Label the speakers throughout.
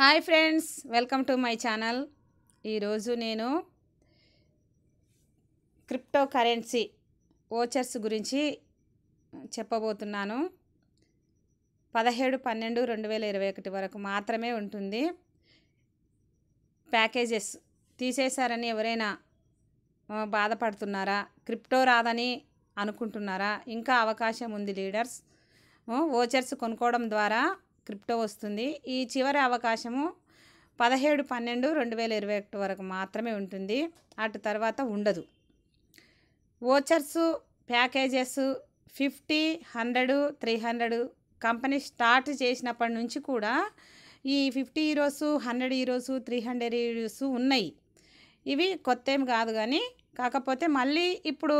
Speaker 1: hi friends welcome to my channel ఈరోజు నేను crypto currency vouchers గురించి చెప్పబోతున్నాను పదహేడు పన్నెండు రెండు వేల ఇరవై ఒకటి వరకు మాత్రమే ఉంటుంది ప్యాకేజెస్ తీసేశారని ఎవరైనా బాధపడుతున్నారా క్రిప్టో రాదని అనుకుంటున్నారా ఇంకా అవకాశం ఉంది లీడర్స్ ఓచర్స్ కొనుక్కోవడం ద్వారా క్రిప్టో వస్తుంది ఈ చివరి అవకాశము పదహేడు పన్నెండు రెండు వేల ఇరవై ఒకటి వరకు మాత్రమే ఉంటుంది అటు తర్వాత ఉండదు vouchers packages fifty hundred three hundred company start చేసినప్పటి నుంచి కూడా ఈ fifty euros hundred euros three hundred euros ఉన్నాయి ఇవి కొత్త ఏం కాదు కానీ కాకపోతే మళ్ళీ ఇప్పుడు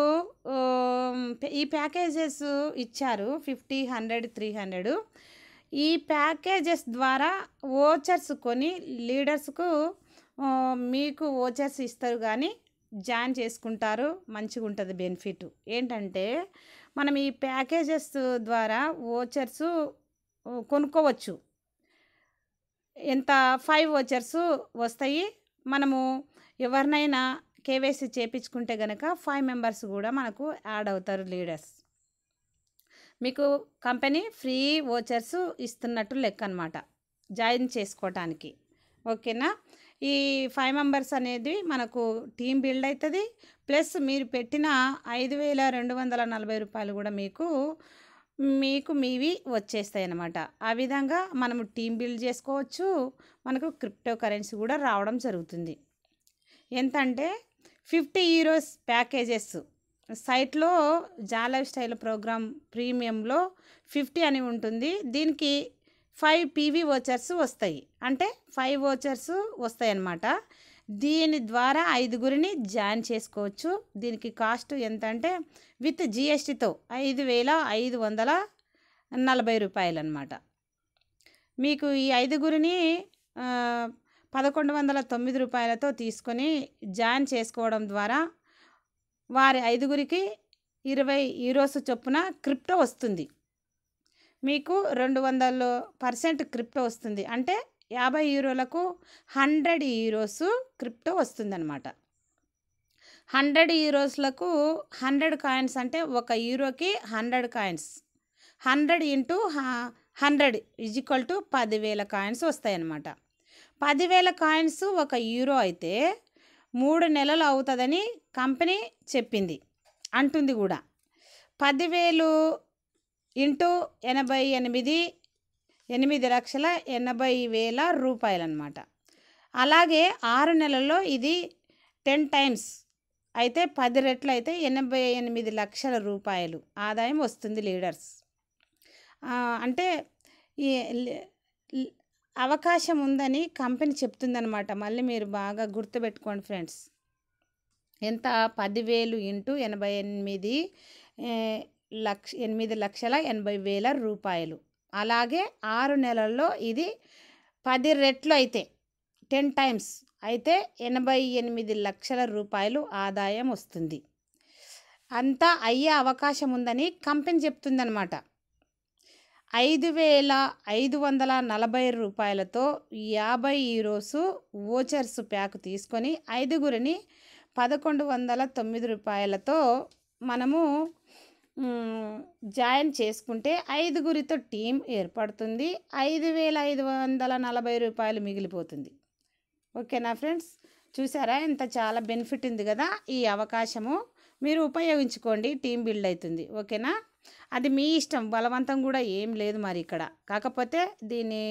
Speaker 1: ఈ ప్యాకేజెస్ ఇచ్చారు ఫిఫ్టీ హండ్రెడ్ త్రీ హండ్రెడ్ ఈ ప్యాకేజెస్ ద్వారా ఓచర్స్ కొని లీడర్స్కు మీకు ఓచర్స్ ఇస్తారు కానీ జాయిన్ చేసుకుంటారు మంచిగా ఉంటుంది బెనిఫిట్ ఏంటంటే మనం ఈ ప్యాకేజెస్ ద్వారా ఓచర్స్ కొనుక్కోవచ్చు ఎంత ఫైవ్ ఓచర్స్ వస్తాయి మనము ఎవరినైనా కేవైసీ చేయించుకుంటే కనుక ఫైవ్ మెంబర్స్ కూడా మనకు యాడ్ అవుతారు లీడర్స్ మీకు కంపెనీ ఫ్రీ ఓచర్స్ ఇస్తున్నట్టు లెక్క అనమాట జాయిన్ చేసుకోవటానికి ఓకేనా ఈ ఫైవ్ మెంబర్స్ అనేది మనకు టీం బిల్డ్ అవుతుంది ప్లస్ మీరు పెట్టిన ఐదు వేల రెండు వందల నలభై రూపాయలు కూడా మీకు మీకు మీవి వచ్చేస్తాయి అన్నమాట ఆ విధంగా మనము టీం బిల్డ్ చేసుకోవచ్చు మనకు క్రిప్టో కరెన్సీ కూడా రావడం జరుగుతుంది ఎంతంటే ఫిఫ్టీ ఈరోస్ ప్యాకేజెస్ సైట్లో జాలైఫ్ స్టైల్ ప్రోగ్రామ్ ప్రీమియంలో ఫిఫ్టీ అని ఉంటుంది దీనికి ఫైవ్ పీవీ ఓచర్స్ వస్తాయి అంటే ఫైవ్ ఓచర్స్ వస్తాయి అన్నమాట దీని ద్వారా ఐదుగురిని జాయిన్ చేసుకోవచ్చు దీనికి కాస్ట్ ఎంత అంటే విత్ జిఎస్టీతో ఐదు వేల ఐదు వందల నలభై రూపాయలు అనమాట మీకు ఈ ఐదుగురిని పదకొండు వందల తొమ్మిది రూపాయలతో తీసుకొని జాయిన్ చేసుకోవడం ద్వారా వారి ఐదుగురికి ఇరవై ఈరోస్ చొప్పున క్రిప్టో వస్తుంది మీకు రెండు వందల పర్సెంట్ క్రిప్టో వస్తుంది అంటే యాభై యూరోలకు హండ్రెడ్ ఈరోస్ క్రిప్టో వస్తుందన్నమాట హండ్రెడ్ ఈరోస్లకు హండ్రెడ్ కాయిన్స్ అంటే ఒక యూరోకి hundred coins hundred into hundred is to పదివేల కాయిన్స్ వస్తాయన్నమాట పదివేల కాయిన్స్ ఒక యూరో అయితే మూడు నెలలు అవుతుందని కంపెనీ చెప్పింది అంటుంది కూడా పదివేలు ఇంటూ ఎనభై ఎనిమిది ఎనిమిది లక్షల ఎనభై వేల రూపాయలు అనమాట అలాగే ఆరు నెలల్లో ఇది టెన్ టైమ్స్ అయితే పది రెట్లు అయితే ఎనభై ఎనిమిది లక్షల రూపాయలు ఆదాయం వస్తుంది లీడర్స్ అంటే ఈ అవకాశం ఉందని కంపెనీ చెప్తుందనమాట మళ్ళీ మీరు బాగా గుర్తుపెట్టుకోండి ఫ్రెండ్స్ ఎంత పదివేలు ఇంటూ ఎనభై ఎనిమిది లక్ష ఎనిమిది లక్షల ఎనభై వేల రూపాయలు అలాగే ఆరు నెలల్లో ఇది పది రెట్లు అయితే టెన్ టైమ్స్ అయితే ఎనభై ఎనిమిది లక్షల రూపాయలు ఆదాయం వస్తుంది అంతా అయ్యే అవకాశం ఉందని కంపెనీ చెప్తుందనమాట ఐదు వేల ఐదు వందల నలభై రూపాయలతో యాభై ఈరోసు ఓచర్స్ ప్యాక్ తీసుకొని ఐదుగురిని పదకొండు వందల తొమ్మిది రూపాయలతో మనము జాయిన్ చేసుకుంటే ఐదుగురితో టీం ఏర్పడుతుంది ఐదు వేల ఐదు వందల నలభై రూపాయలు మిగిలిపోతుంది ఓకేనా ఫ్రెండ్స్ చూసారా ఇంత చాలా బెనిఫిట్ ఉంది కదా ఈ అవకాశము మీరు ఉపయోగించుకోండి టీం బిల్డ్ అవుతుంది ఓకేనా అది మీ ఇష్టం బలవంతం కూడా ఏం లేదు మరి ఇక్కడ కాకపోతే దీని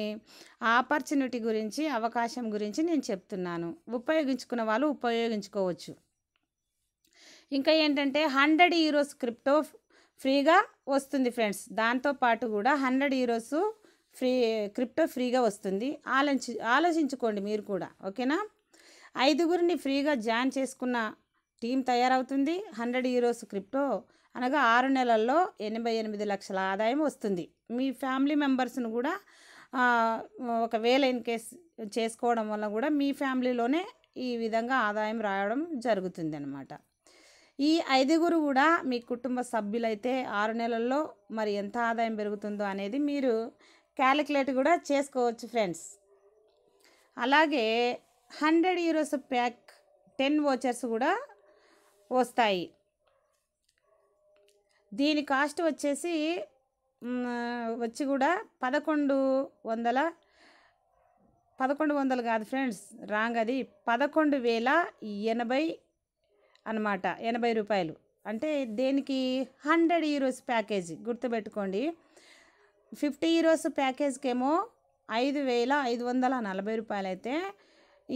Speaker 1: ఆపర్చునిటీ గురించి అవకాశం గురించి నేను చెప్తున్నాను ఉపయోగించుకున్న వాళ్ళు ఉపయోగించుకోవచ్చు ఇంకా ఏంటంటే హండ్రెడ్ ఈరోస్ క్రిప్టో ఫ్రీగా వస్తుంది ఫ్రెండ్స్ దాంతోపాటు కూడా హండ్రెడ్ ఈరోస్ ఫ్రీ క్రిప్టో ఫ్రీగా వస్తుంది ఆలోచి ఆలోచించుకోండి మీరు కూడా ఓకేనా ఐదుగురిని ఫ్రీగా జాయిన్ చేసుకున్న టీం తయారవుతుంది హండ్రెడ్ ఈరోస్ క్రిప్టో అనగా ఆరు నెలల్లో ఎనభై ఎనిమిది లక్షల ఆదాయం వస్తుంది మీ ఫ్యామిలీ మెంబర్స్ను కూడా ఒకవేళ ఇన్ కేస్ చేసుకోవడం వల్ల కూడా మీ ఫ్యామిలీలోనే ఈ విధంగా ఆదాయం రావడం జరుగుతుంది అనమాట ఈ ఐదుగురు కూడా మీ కుటుంబ సభ్యులైతే ఆరు నెలల్లో మరి ఎంత ఆదాయం పెరుగుతుందో అనేది మీరు క్యాలిక్యులేట్ కూడా చేసుకోవచ్చు ఫ్రెండ్స్ అలాగే hundred euros pack ten vouchers కూడా వస్తాయి దీని కాస్ట్ వచ్చేసి వచ్చి కూడా పదకొండు వందల పదకొండు వందలు కాదు ఫ్రెండ్స్ రాంగ్ అది పదకొండు వేల ఎనభై అనమాట ఎనభై రూపాయలు అంటే దేనికి హండ్రెడ్ ఈరోస్ ప్యాకేజీ గుర్తుపెట్టుకోండి ఫిఫ్టీ ఈరోస్ ప్యాకేజ్కేమో ఐదు వేల ఐదు వందల నలభై రూపాయలు అయితే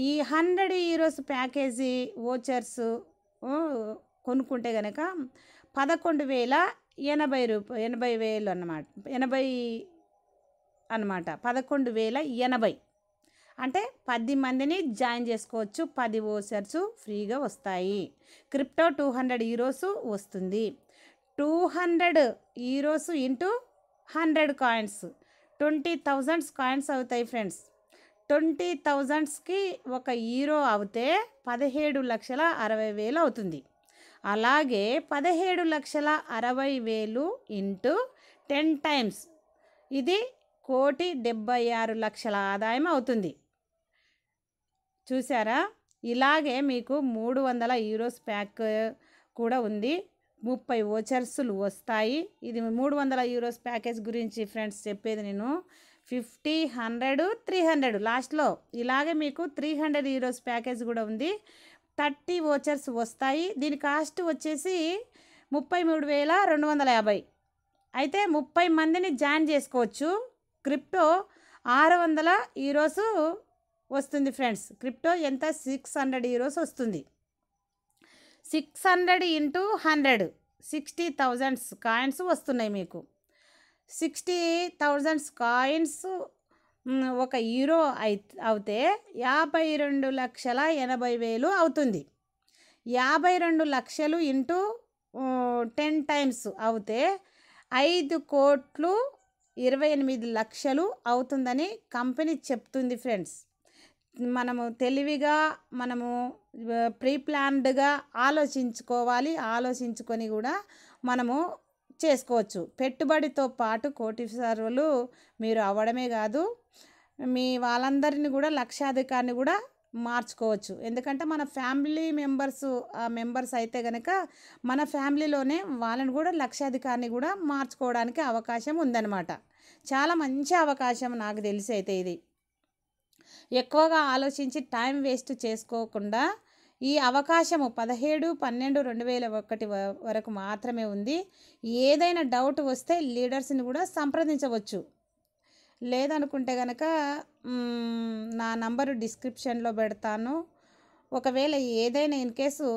Speaker 1: ఈ హండ్రెడ్ ఈరోస్ ప్యాకేజీ ఓచర్స్ కొనుక్కుంటే కనుక పదకొండు వేల ఎనభై రూప ఎనభై వేలు అన్నమాట ఎనభై అనమాట పదకొండు వేల ఎనభై అంటే పది మందిని జాయిన్ చేసుకోవచ్చు పది ఓసర్స్ ఫ్రీగా వస్తాయి క్రిప్టో టూ హండ్రెడ్ ఈరోస్ వస్తుంది two hundred euros into hundred coins twenty thousands coins అవుతాయి ఫ్రెండ్స్ ట్వంటీ థౌజండ్స్కి ఒక హీరో అవుతే పదిహేడు లక్షల అరవై వేలు అవుతుంది అలాగే పదిహేడు లక్షల అరవై వేలు ఇంటూ టెన్ టైమ్స్ ఇది కోటి డెబ్బై ఆరు లక్షల ఆదాయం అవుతుంది చూసారా ఇలాగే మీకు మూడు వందల యూరోస్ ప్యాక్ కూడా ఉంది ముప్పై ఓచర్సులు వస్తాయి ఇది మూడు వందల యూరోస్ ప్యాకేజ్ గురించి ఫ్రెండ్స్ చెప్పేది నేను ఫిఫ్టీ హండ్రెడ్ త్రీ హండ్రెడ్ లాస్ట్లో ఇలాగే మీకు త్రీ హండ్రెడ్ యూరోస్ ప్యాకేజ్ కూడా ఉంది థర్టీ ఓచర్స్ వస్తాయి దీని కాస్ట్ వచ్చేసి ముప్పై మూడు వేల రెండు వందల యాభై అయితే ముప్పై మందిని జాయిన్ చేసుకోవచ్చు క్రిప్టో ఆరు వందల ఈరోజు వస్తుంది ఫ్రెండ్స్ క్రిప్టో ఎంత సిక్స్ హండ్రెడ్ ఈరోజు వస్తుంది six hundred into hundred sixty thousands coins వస్తున్నాయి మీకు సిక్స్టీ థౌజండ్స్ కాయిన్స్ ఒక హీరో అయి అయితే యాభై రెండు లక్షల ఎనభై వేలు అవుతుంది యాభై రెండు లక్షలు ఇంటూ టెన్ టైమ్స్ అవుతే ఐదు కోట్లు ఇరవై ఎనిమిది లక్షలు అవుతుందని కంపెనీ చెప్తుంది ఫ్రెండ్స్ మనము తెలివిగా మనము ప్రీప్లాన్డ్గా ఆలోచించుకోవాలి ఆలోచించుకొని కూడా మనము చేసుకోవచ్చు పెట్టుబడితో పాటు కోటీశ్వరులు మీరు అవ్వడమే కాదు మీ వాళ్ళందరిని కూడా లక్షాధికారిని కూడా మార్చుకోవచ్చు ఎందుకంటే మన ఫ్యామిలీ మెంబర్స్ మెంబర్స్ అయితే కనుక మన ఫ్యామిలీలోనే వాళ్ళని కూడా లక్షాధికారిని కూడా మార్చుకోవడానికి అవకాశం ఉందన్నమాట చాలా మంచి అవకాశం నాకు తెలిసి అయితే ఇది ఎక్కువగా ఆలోచించి టైం వేస్ట్ చేసుకోకుండా ఈ అవకాశము పదిహేడు పన్నెండు రెండు వేల ఒకటి వరకు మాత్రమే ఉంది ఏదైనా డౌట్ వస్తే లీడర్స్ని కూడా సంప్రదించవచ్చు లేదనుకుంటే కనుక నా నంబరు డిస్క్రిప్షన్లో పెడతాను ఒకవేళ ఏదైనా ఇన్ కేసు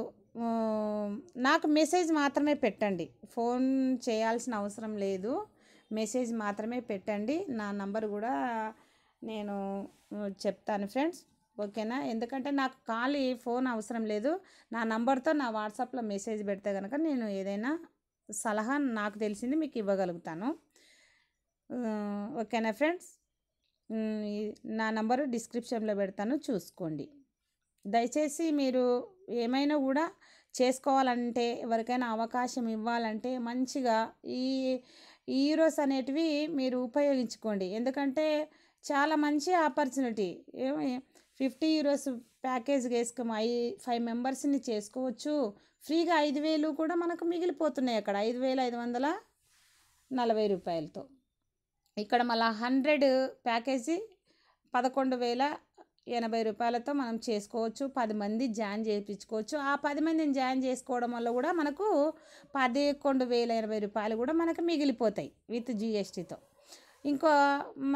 Speaker 1: నాకు మెసేజ్ మాత్రమే పెట్టండి ఫోన్ చేయాల్సిన అవసరం లేదు మెసేజ్ మాత్రమే పెట్టండి నా నంబరు కూడా నేను చెప్తాను ఫ్రెండ్స్ ఓకేనా ఎందుకంటే నాకు ఖాళీ ఫోన్ అవసరం లేదు నా నంబర్తో నా వాట్సాప్లో మెసేజ్ పెడితే కనుక నేను ఏదైనా సలహా నాకు తెలిసింది మీకు ఇవ్వగలుగుతాను ఓకేనా ఫ్రెండ్స్ నా నంబరు డిస్క్రిప్షన్లో పెడతాను చూసుకోండి దయచేసి మీరు ఏమైనా కూడా చేసుకోవాలంటే ఎవరికైనా అవకాశం ఇవ్వాలంటే మంచిగా ఈ హీరోస్ అనేటివి మీరు ఉపయోగించుకోండి ఎందుకంటే చాలా మంచి ఆపర్చునిటీ ఫిఫ్టీ యూరోస్ ప్యాకేజ్ వేసుకోము ఐ ఫైవ్ మెంబర్స్ని చేసుకోవచ్చు ఫ్రీగా ఐదు వేలు కూడా మనకు మిగిలిపోతున్నాయి అక్కడ ఐదు వేల ఐదు వందల నలభై రూపాయలతో ఇక్కడ మళ్ళీ హండ్రెడ్ ప్యాకేజీ పదకొండు వేల ఎనభై రూపాయలతో మనం చేసుకోవచ్చు పది మంది జాయిన్ చేయించుకోవచ్చు ఆ పది మందిని జాయిన్ చేసుకోవడం వల్ల కూడా మనకు పదకొండు వేల ఎనభై రూపాయలు కూడా మనకు మిగిలిపోతాయి విత్ జిఎస్టీతో ఇంకో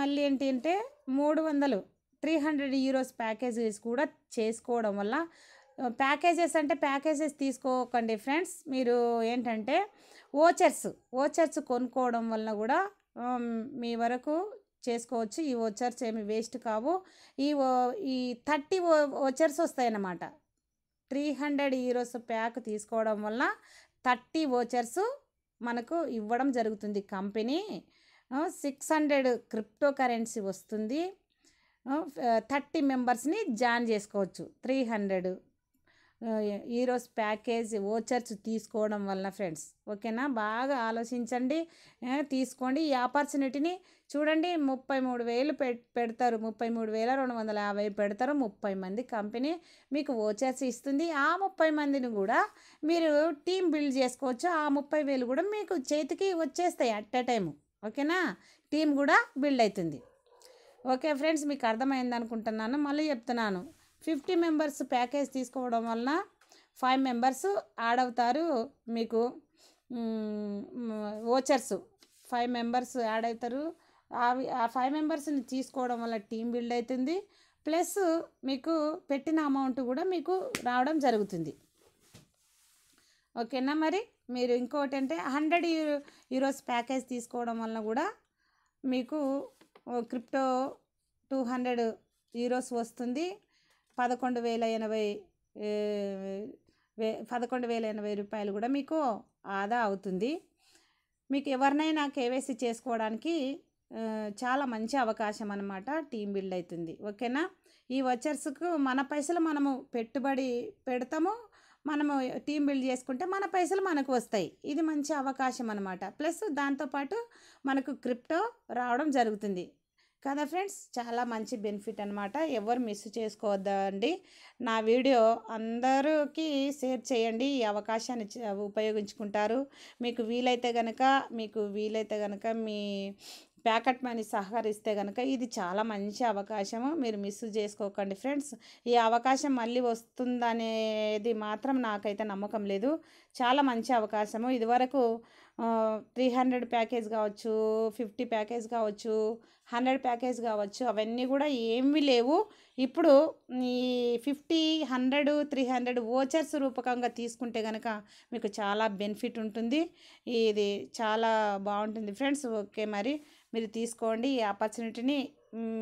Speaker 1: మళ్ళీ ఏంటి అంటే మూడు వందలు త్రీ హండ్రెడ్ యూరోస్ ప్యాకేజెస్ కూడా చేసుకోవడం వల్ల ప్యాకేజెస్ అంటే ప్యాకేజెస్ తీసుకోకండి ఫ్రెండ్స్ మీరు ఏంటంటే ఓచర్స్ ఓచర్స్ కొనుక్కోవడం వలన కూడా మీ వరకు చేసుకోవచ్చు ఈ ఓచర్స్ ఏమి వేస్ట్ కావు ఈ ఈ థర్టీ ఓచర్స్ వస్తాయన్నమాట త్రీ హండ్రెడ్ ఈరోస్ ప్యాక్ తీసుకోవడం వల్ల థర్టీ ఓచర్స్ మనకు ఇవ్వడం జరుగుతుంది company six hundred crypto currency వస్తుంది థర్టీ మెంబర్స్ని జాయిన్ చేసుకోవచ్చు three hundred euros package vouchers తీసుకోవడం వలన ఫ్రెండ్స్ ఓకేనా బాగా ఆలోచించండి తీసుకోండి ఈ ఆపర్చునిటీని చూడండి ముప్పై మూడు వేలు పెడతారు ముప్పై మూడు వేల రెండు వందల యాభై పెడతారు ముప్పై మంది కంపెనీ మీకు ఓచర్స్ ఇస్తుంది ఆ ముప్పై మందిని కూడా మీరు టీం బిల్డ్ చేసుకోవచ్చు ఆ ముప్పై వేలు కూడా మీకు చేతికి వచ్చేస్తాయి అట్ ఎ టైము ఓకేనా టీం కూడా బిల్డ్ అవుతుంది ఓకే ఫ్రెండ్స్ మీకు అర్థమైంది అనుకుంటున్నాను మళ్ళీ చెప్తున్నాను ఫిఫ్టీ మెంబర్స్ ప్యాకేజ్ తీసుకోవడం వలన ఫైవ్ మెంబర్స్ యాడ్ అవుతారు మీకు ఓచర్స్ ఫైవ్ మెంబర్స్ యాడ్ అవుతారు అవి ఆ ఫైవ్ మెంబర్స్ని తీసుకోవడం వల్ల టీం బిల్డ్ అవుతుంది ప్లస్ మీకు పెట్టిన అమౌంట్ కూడా మీకు రావడం జరుగుతుంది ఓకేనా మరి మీరు ఇంకోటి అంటే హండ్రెడ్ యూరోస్ ప్యాకేజ్ తీసుకోవడం వలన కూడా మీకు క్రిప్టో టూ హండ్రెడ్ ఈరోస్ వస్తుంది పదకొండు వేల ఎనభై వే పదకొండు వేల ఎనభై రూపాయలు కూడా మీకు ఆదా అవుతుంది మీకు ఎవరినైనా కేవైసీ చేసుకోవడానికి చాలా మంచి అవకాశం అనమాట టీం బిల్డ్ అవుతుంది ఓకేనా ఈ వచ్చర్స్కు మన పైసలు మనము పెట్టుబడి పెడతాము మనము టీం బిల్డ్ చేసుకుంటే మన పైసలు మనకు వస్తాయి ఇది మంచి అవకాశం అనమాట ప్లస్ దాంతోపాటు మనకు క్రిప్టో రావడం జరుగుతుంది కదా ఫ్రెండ్స్ చాలా మంచి బెనిఫిట్ అనమాట ఎవరు మిస్ చేసుకోవద్దండి నా వీడియో అందరికీ షేర్ చేయండి ఈ అవకాశాన్ని ఉపయోగించుకుంటారు మీకు వీలైతే కనుక మీకు వీలైతే కనుక మీ ప్యాకెట్ మనీ సహకరిస్తే కనుక ఇది చాలా మంచి అవకాశము మీరు మిస్ చేసుకోకండి ఫ్రెండ్స్ ఈ అవకాశం మళ్ళీ వస్తుందనేది మాత్రం నాకైతే నమ్మకం లేదు చాలా మంచి అవకాశము ఇదివరకు త్రీ హండ్రెడ్ ప్యాకేజ్ కావచ్చు ఫిఫ్టీ ప్యాకేజ్ కావచ్చు హండ్రెడ్ ప్యాకేజ్ కావచ్చు అవన్నీ కూడా ఏమీ లేవు ఇప్పుడు ఈ fifty hundred three hundred vouchers రూపకంగా తీసుకుంటే కనుక మీకు చాలా బెనిఫిట్ ఉంటుంది ఇది చాలా బాగుంటుంది ఫ్రెండ్స్ ఓకే మరి మీరు తీసుకోండి ఈ ఆపర్చునిటీని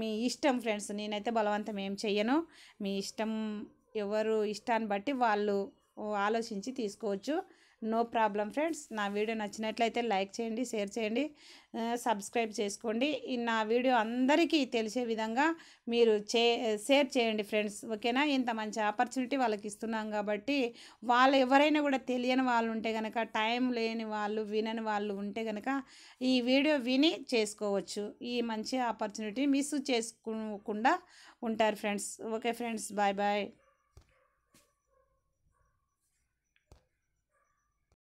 Speaker 1: మీ ఇష్టం ఫ్రెండ్స్ నేనైతే బలవంతం ఏం చెయ్యను మీ ఇష్టం ఎవరు ఇష్టాన్ని బట్టి వాళ్ళు ఆలోచించి తీసుకోవచ్చు నో ప్రాబ్లం ఫ్రెండ్స్ నా వీడియో నచ్చినట్లయితే లైక్ చేయండి షేర్ చేయండి సబ్స్క్రైబ్ చేసుకోండి నా వీడియో అందరికీ తెలిసే విధంగా మీరు చే షేర్ చేయండి ఫ్రెండ్స్ ఓకేనా ఇంత మంచి ఆపర్చునిటీ వాళ్ళకి ఇస్తున్నాం కాబట్టి వాళ్ళు ఎవరైనా కూడా తెలియని వాళ్ళు ఉంటే కనుక టైం లేని వాళ్ళు వినని వాళ్ళు ఉంటే కనుక ఈ వీడియో విని చేసుకోవచ్చు ఈ మంచి ఆపర్చునిటీ మిస్ చేసుకోకుండా ఉంటారు friends okay friends bye bye